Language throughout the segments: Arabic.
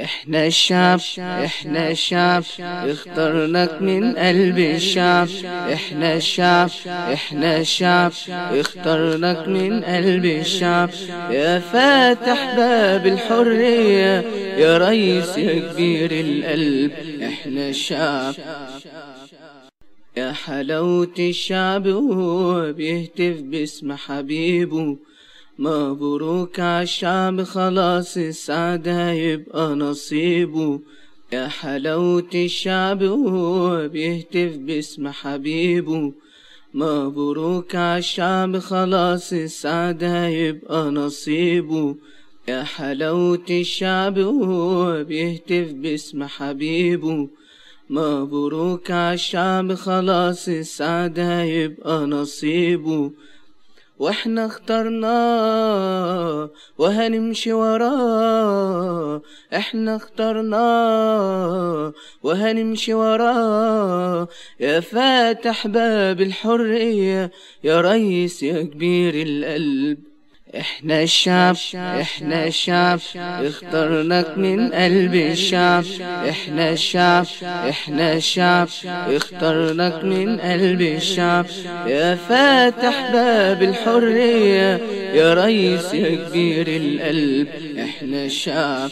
احنا الشعب احنا الشعب اخترناك من قلب الشعب احنا الشعب احنا الشعب اخترناك من قلب الشعب يا فاتح باب الحرية يا ريس يا كبير القلب احنا الشعب يا حلاوة الشعب وهو بيهتف باسم حبيبه مبروك عالشعب خلاص السعادة هيبقى نصيبه يا حلاوة الشعب وهو بيهتف باسم حبيبه مبروك عالشعب خلاص السعادة هيبقى نصيبه يا حلاوة الشعب وهو بيهتف باسم حبيبه مبروك عالشعب خلاص السعادة هيبقى نصيبه واحنا اخترناه وهنمشي وراه احنا اخترنا وهنمشي وراه يا فاتح باب الحرية يا ريس يا كبير القلب احنا الشعب احنا الشعب اخترناك من قلب الشعب احنا الشعب احنا الشعب اخترناك من قلب الشعب يا فاتح باب الحرية يا ريس يا كبير القلب احنا الشعب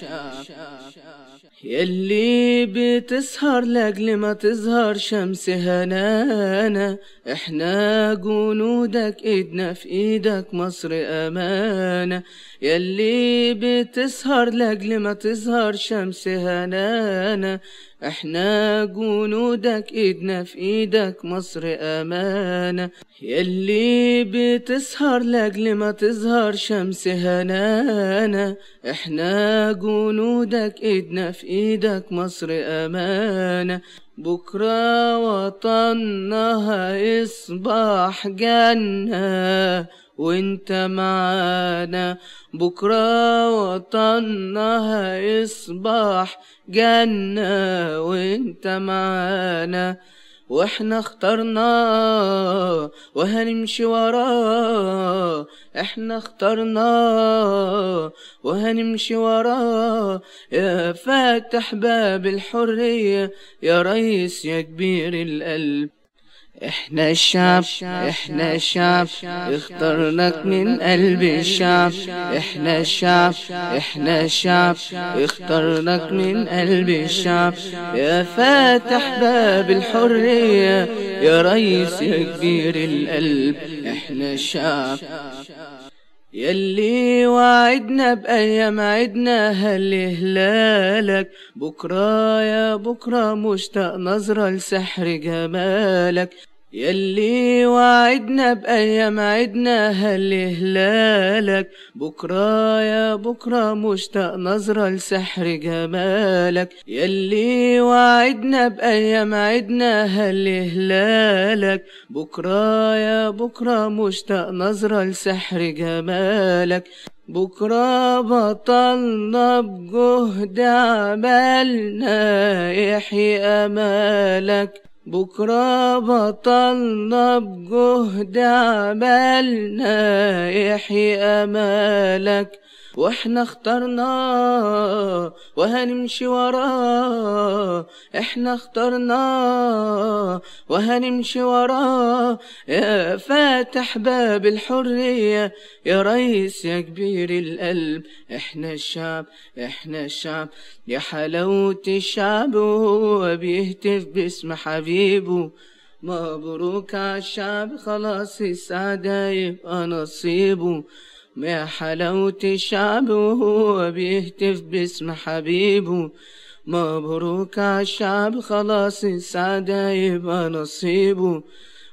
يلي بتسهر لاجل ما تظهر شمس هنانا احنا جنودك ايدنا في ايدك مصر امانة يلي بتسهر لاجل ما تظهر شمس هنانا احنا جنودك ايدنا في ايدك مصر امانة يلي بتسهر لاجل ما تظهر شمس هنانة احنا جنودك ايدنا في ايدك مصر امانة بكرة وطننا هيصبح جنة وانت معانا بكرة وطننا هيصبح جنة وانت معانا واحنا اخترنا وهنمشي وراه احنا اخترنا وهنمشي وراه يا فاتح باب الحرية يا ريس يا كبير القلب احنا الشعب احنا الشعب اخترناك من قلب الشعب احنا الشعب احنا الشعب اخترناك من قلب الشعب يا فاتح باب الحرية يا ريس يا كبير القلب احنا الشعب يلي وعدنا بأيام عدنا هالهلالك بكرة يا بكرة مشتاق نظرة لسحر جمالك يلي وعدنا بأيام عدنا هالهلالك بكرة يا بكرة مشتاق نظرة لسحر جمالك يلي وعدنا بأيام عدنا هالهلالك بكرة يا بكرة مشتاق نظرة لسحر جمالك بكرة بطلنا بجهد عملنا يحيي أمالك بكرة بطلنا بجهد عملنا يحيى أمالك واحنا اخترناه وهنمشي وراه احنا اخترناه وهنمشي وراه يا فاتح باب الحرية يا ريس يا كبير القلب احنا الشعب احنا الشعب يا حلاوة الشعب وهو بيهتف باسم حبيبه مبروك عالشعب خلاص السعادة يبقى نصيبه ما حلاوة الشعب وهو بيهتف باسم حبيبه مبروك عالشعب خلاص السعادة يبقى نصيبه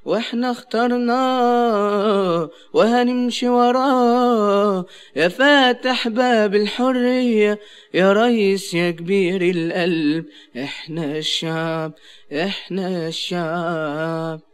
واحنا اخترناه وهنمشي وراه يا فاتح باب الحرية يا ريس يا كبير القلب احنا الشعب احنا الشعب